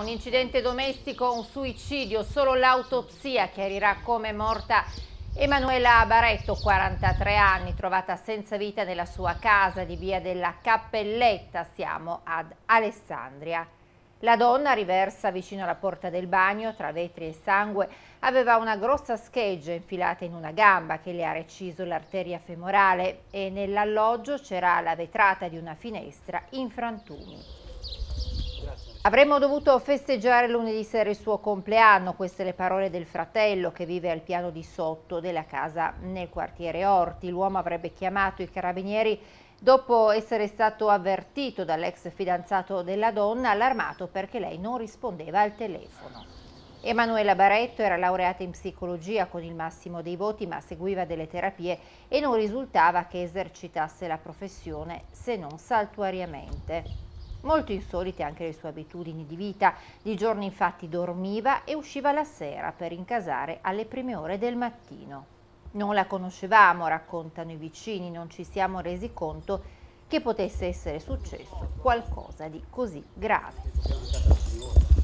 Un incidente domestico, un suicidio, solo l'autopsia chiarirà come è morta Emanuela Baretto, 43 anni, trovata senza vita nella sua casa di via della Cappelletta, siamo ad Alessandria. La donna, riversa vicino alla porta del bagno, tra vetri e sangue, aveva una grossa scheggia infilata in una gamba che le ha reciso l'arteria femorale e nell'alloggio c'era la vetrata di una finestra in frantumi. Avremmo dovuto festeggiare lunedì sera il suo compleanno, queste le parole del fratello che vive al piano di sotto della casa nel quartiere Orti. L'uomo avrebbe chiamato i carabinieri dopo essere stato avvertito dall'ex fidanzato della donna, allarmato perché lei non rispondeva al telefono. Emanuela Baretto era laureata in psicologia con il massimo dei voti ma seguiva delle terapie e non risultava che esercitasse la professione se non saltuariamente. Molto insolite anche le sue abitudini di vita, di giorno infatti dormiva e usciva la sera per incasare alle prime ore del mattino. Non la conoscevamo, raccontano i vicini, non ci siamo resi conto che potesse essere successo qualcosa di così grave.